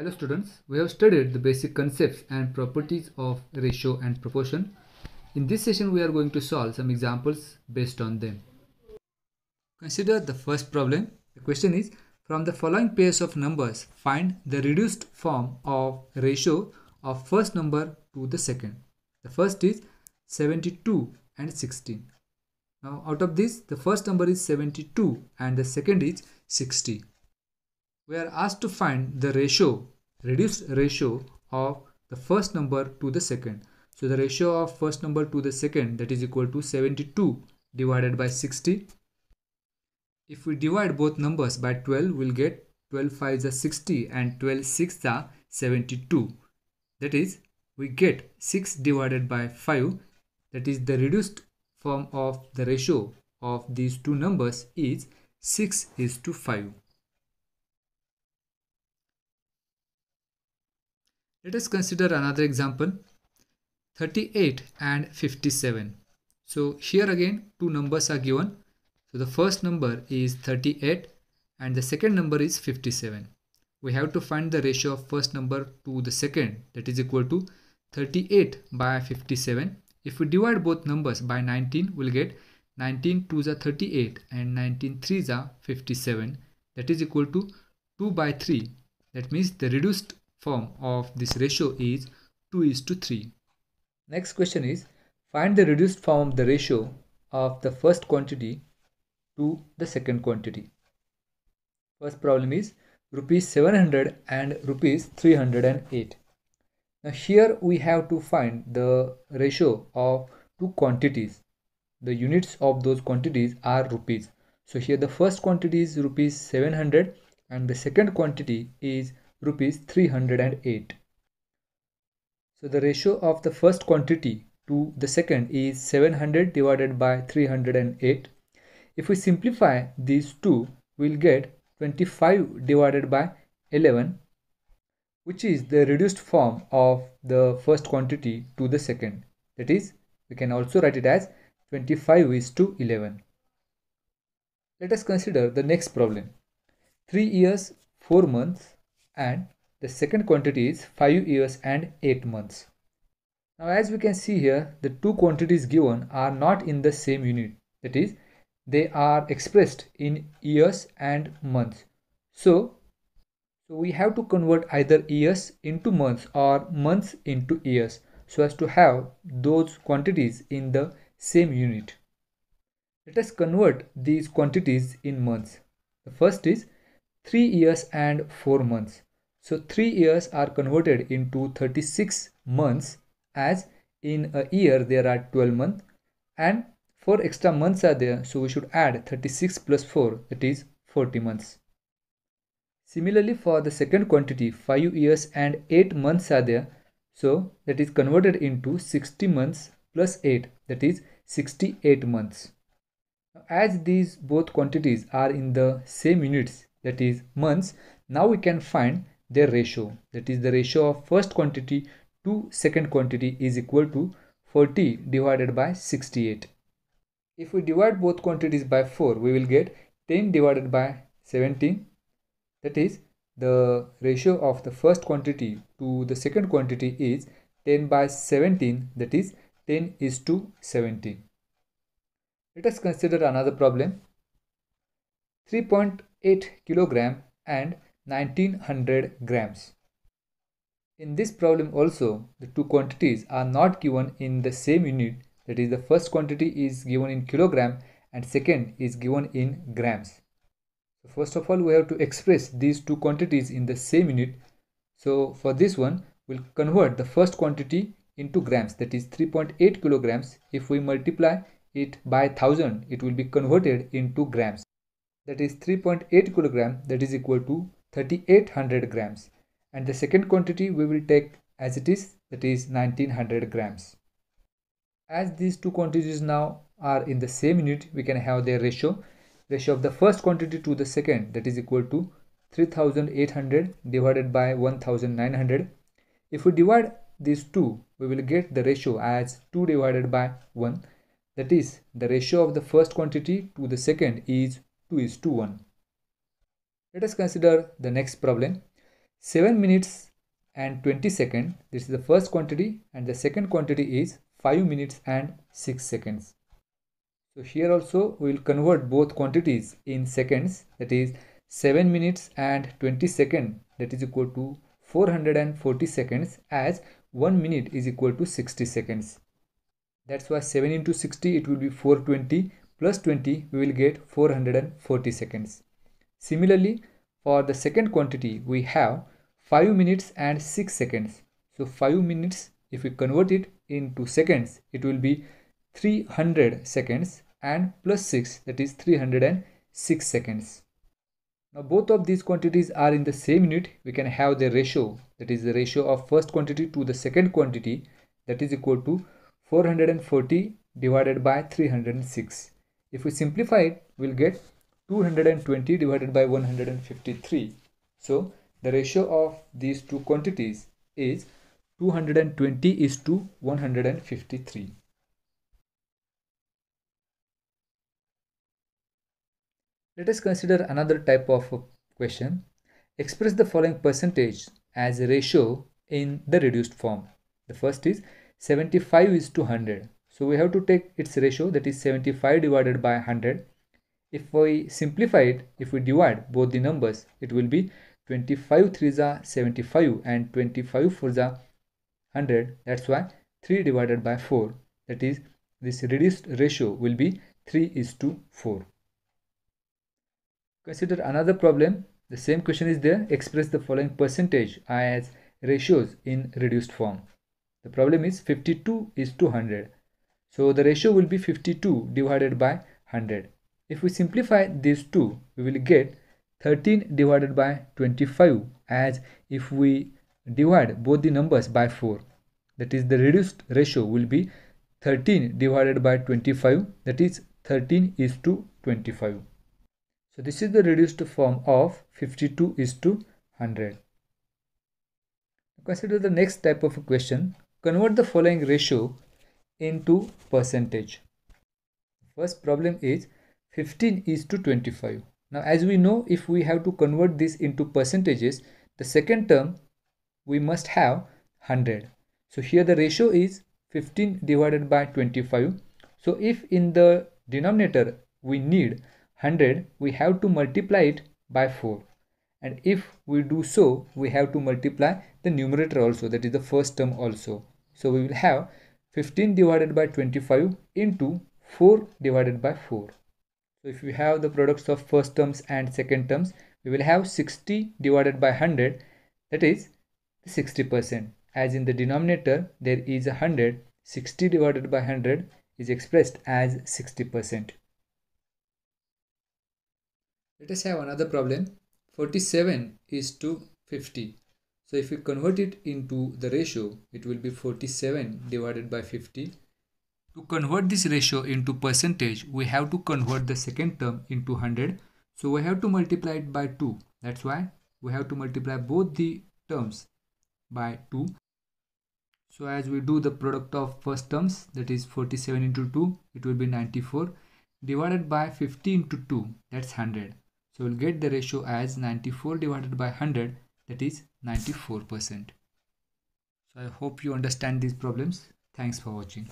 Hello students, we have studied the basic concepts and properties of ratio and proportion. In this session we are going to solve some examples based on them. Consider the first problem. The question is from the following pairs of numbers find the reduced form of ratio of first number to the second. The first is 72 and 16. Now out of this the first number is 72 and the second is 60 we are asked to find the ratio, reduced ratio of the first number to the second. So the ratio of first number to the second that is equal to 72 divided by 60. If we divide both numbers by 12, we'll get 12 5 is 60 and 12 6 are 72. That is, we get 6 divided by 5. That is the reduced form of the ratio of these two numbers is 6 is to 5. Let us consider another example 38 and 57. So here again two numbers are given. So the first number is 38 and the second number is 57. We have to find the ratio of first number to the second that is equal to 38 by 57. If we divide both numbers by 19 we'll get 19 2s are 38 and 19 3s are 57 that is equal to 2 by 3 that means the reduced form of this ratio is 2 is to 3. Next question is find the reduced form of the ratio of the first quantity to the second quantity. First problem is rupees 700 and rupees 308. Now here we have to find the ratio of two quantities. The units of those quantities are rupees. So here the first quantity is rupees 700 and the second quantity is rupees 308. So the ratio of the first quantity to the second is 700 divided by 308. If we simplify these two, we'll get 25 divided by 11, which is the reduced form of the first quantity to the second. That is, we can also write it as 25 is to 11. Let us consider the next problem. 3 years, 4 months, and the second quantity is 5 years and 8 months. Now as we can see here the two quantities given are not in the same unit that is they are expressed in years and months. So, so we have to convert either years into months or months into years so as to have those quantities in the same unit. Let us convert these quantities in months. The first is 3 years and 4 months. So 3 years are converted into 36 months as in a year there are 12 months and 4 extra months are there so we should add 36 plus 4 that is 40 months. Similarly for the second quantity 5 years and 8 months are there so that is converted into 60 months plus 8 that is 68 months. As these both quantities are in the same units that is months now we can find their ratio that is the ratio of first quantity to second quantity is equal to 40 divided by 68 if we divide both quantities by 4 we will get 10 divided by 17 that is the ratio of the first quantity to the second quantity is 10 by 17 that is 10 is to 17 let us consider another problem 3. 8 kilogram and 1900 grams. In this problem also, the two quantities are not given in the same unit that is the first quantity is given in kilogram and second is given in grams. So first of all we have to express these two quantities in the same unit. So for this one we'll convert the first quantity into grams that is 3.8 kilograms if we multiply it by 1000 it will be converted into grams that is 3.8 kilogram that is equal to 3800 grams and the second quantity we will take as it is that is 1900 grams. As these two quantities now are in the same unit we can have their ratio ratio of the first quantity to the second that is equal to 3800 divided by 1900 if we divide these two we will get the ratio as 2 divided by 1 that is the ratio of the first quantity to the second is 2 is to 1. Let us consider the next problem. 7 minutes and 20 seconds. This is the first quantity and the second quantity is 5 minutes and 6 seconds. So here also we will convert both quantities in seconds that is 7 minutes and 20 seconds that is equal to 440 seconds as 1 minute is equal to 60 seconds. That's why 7 into 60 it will be 420 plus 20 we will get 440 seconds. Similarly for the second quantity we have 5 minutes and 6 seconds. So 5 minutes if we convert it into seconds it will be 300 seconds and plus 6 that is 306 seconds. Now both of these quantities are in the same unit we can have the ratio that is the ratio of first quantity to the second quantity that is equal to 440 divided by 306 if we simplify it, we'll get 220 divided by 153. So the ratio of these two quantities is 220 is to 153. Let us consider another type of question. Express the following percentage as a ratio in the reduced form. The first is 75 is to 100. So we have to take its ratio that is 75 divided by 100. If we simplify it, if we divide both the numbers, it will be 25 3s are 75 and 25 4s are 100. That's why 3 divided by 4 that is this reduced ratio will be 3 is to 4. Consider another problem. The same question is there. Express the following percentage as ratios in reduced form. The problem is 52 is to 100. So the ratio will be 52 divided by 100. If we simplify these two, we will get 13 divided by 25 as if we divide both the numbers by 4. That is the reduced ratio will be 13 divided by 25 that is 13 is to 25. So this is the reduced form of 52 is to 100. Consider the next type of question. Convert the following ratio into percentage. First problem is 15 is to 25. Now as we know if we have to convert this into percentages the second term we must have 100. So here the ratio is 15 divided by 25. So if in the denominator we need 100 we have to multiply it by 4 and if we do so we have to multiply the numerator also that is the first term also so we will have 15 divided by 25 into 4 divided by 4. So if we have the products of first terms and second terms, we will have 60 divided by 100 that is 60%. As in the denominator, there is a 100. 60 divided by 100 is expressed as 60%. Let us have another problem. 47 is to 50. So if we convert it into the ratio, it will be 47 divided by 50. To convert this ratio into percentage, we have to convert the second term into 100. So we have to multiply it by 2. That's why we have to multiply both the terms by 2. So as we do the product of first terms, that is 47 into 2, it will be 94 divided by 50 into 2, that's 100. So we'll get the ratio as 94 divided by 100 that is 94%. So I hope you understand these problems. Thanks for watching.